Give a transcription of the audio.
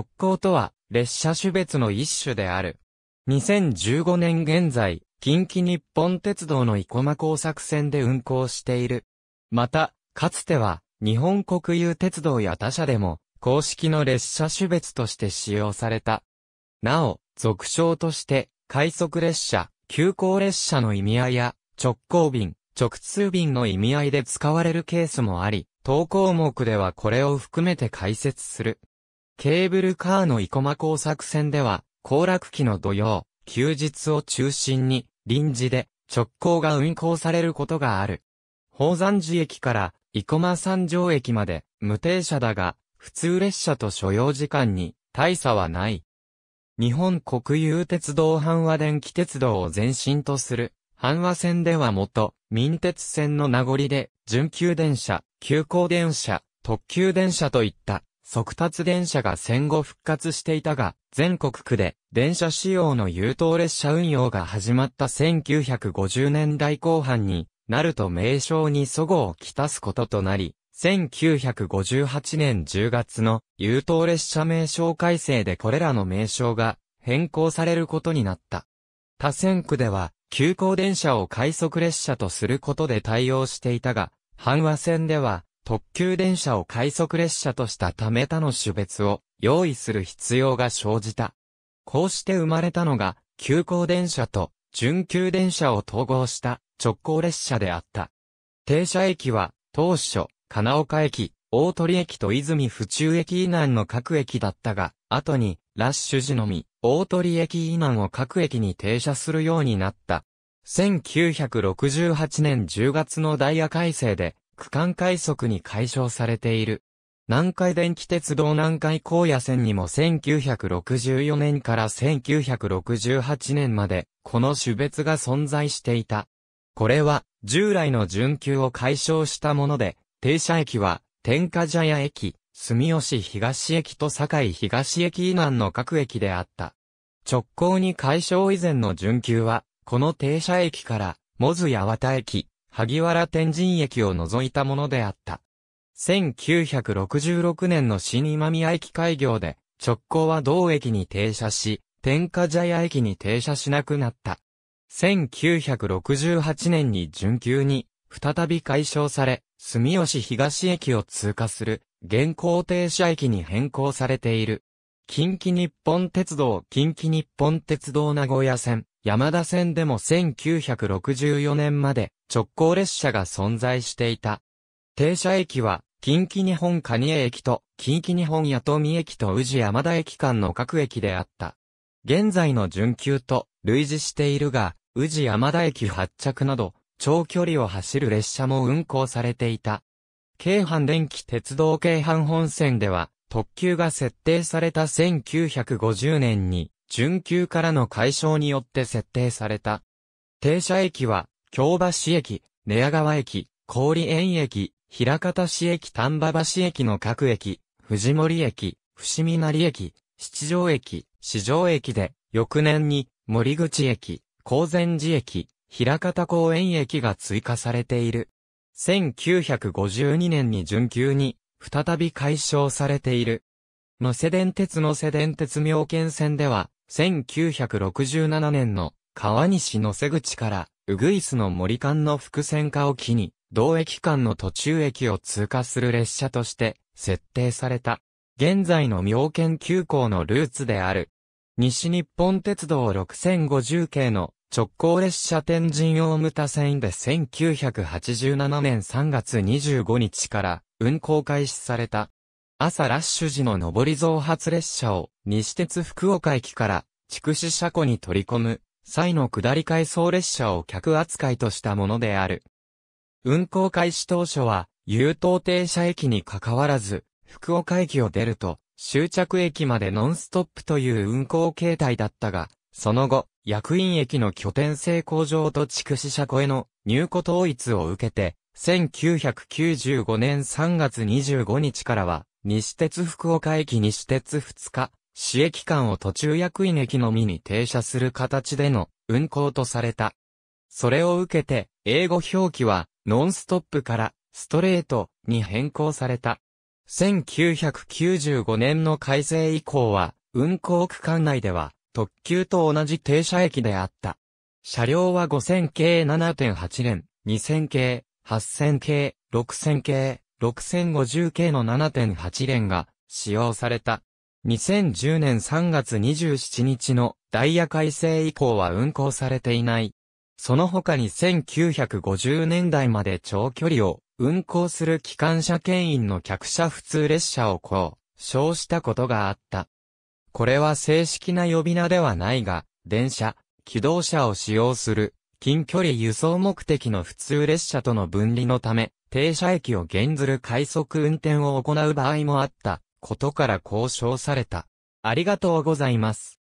直行とは、列車種別の一種である。2015年現在、近畿日本鉄道の生駒工作線で運行している。また、かつては、日本国有鉄道や他社でも、公式の列車種別として使用された。なお、俗称として、快速列車、急行列車の意味合いや、直行便、直通便の意味合いで使われるケースもあり、投稿目ではこれを含めて解説する。ケーブルカーの生駒工作線では、行楽期の土曜、休日を中心に、臨時で直行が運行されることがある。宝山寺駅から生駒山上駅まで無停車だが、普通列車と所要時間に大差はない。日本国有鉄道阪和電気鉄道を前身とする阪和線では元民鉄線の名残で準急電車、急行電車、特急電車といった速達電車が戦後復活していたが、全国区で電車使用の優等列車運用が始まった1950年代後半になると名称に祖語をきたすこととなり、1958年10月の優等列車名称改正でこれらの名称が変更されることになった。他線区では、急行電車を快速列車とすることで対応していたが、阪和線では、特急電車を快速列車としたため他の種別を用意する必要が生じた。こうして生まれたのが、急行電車と準急電車を統合した直行列車であった。停車駅は、当初、金岡駅、大鳥駅と泉府中駅以南の各駅だったが、後に、ラッシュ時のみ、大鳥駅以南を各駅に停車するようになった。1968年10月のダイヤ改正で、区間快速に解消されている。南海電気鉄道南海高野線にも1964年から1968年まで、この種別が存在していた。これは、従来の準急を解消したもので、停車駅は、天下茶屋駅、住吉東駅と堺東駅以南の各駅であった。直行に解消以前の準急は、この停車駅から、モズ八幡駅、萩原天神駅を除いたものであった。1966年の新今宮駅開業で、直行は同駅に停車し、天下茶屋駅に停車しなくなった。1968年に準急に、再び解消され、住吉東駅を通過する、現行停車駅に変更されている。近畿日本鉄道近畿日本鉄道名古屋線、山田線でも1964年まで直行列車が存在していた。停車駅は、近畿日本蟹江駅と近畿日本弥富駅と宇治山田駅間の各駅であった。現在の準急と類似しているが、宇治山田駅発着など、長距離を走る列車も運行されていた。京阪電気鉄道京阪本線では、特急が設定された1950年に、準急からの解消によって設定された。停車駅は、京橋駅、寝屋川駅、郡園駅、平方市駅丹波橋駅の各駅、藤森駅、伏見成駅、七条駅、四条駅で、翌年に森口駅、高善寺駅、平方公園駅が追加されている。1952年に準急に、再び解消されている。無世電鉄の世電鉄妙見線では、1967年の川西の瀬口からウグイスの森間の伏線化を機に、同駅間の途中駅を通過する列車として設定された。現在の妙見急行のルーツである。西日本鉄道6050系の直行列車天神大牟田線で1987年3月25日から運行開始された。朝ラッシュ時の上り増発列車を西鉄福岡駅から、筑紫車庫に取り込む、際の下り回送列車を客扱いとしたものである。運行開始当初は、優等停車駅に関わらず、福岡駅を出ると、終着駅までノンストップという運行形態だったが、その後、役員駅の拠点性向上と筑紫車庫への入庫統一を受けて、1995年3月25日からは、西鉄福岡駅西鉄二日市駅間を途中役員駅のみに停車する形での運行とされた。それを受けて、英語表記は、ノンストップから、ストレートに変更された。1995年の改正以降は、運行区間内では、特急と同じ停車駅であった。車両は5000系7.8連、2000系、8000系、6000系、6050系の7.8連が使用された。2010年3月27日のダイヤ改正以降は運行されていない。その他に1950年代まで長距離を運行する機関車牽引の客車普通列車をこう、称したことがあった。これは正式な呼び名ではないが、電車、機動車を使用する、近距離輸送目的の普通列車との分離のため、停車駅を減ずる快速運転を行う場合もあったことから交渉された。ありがとうございます。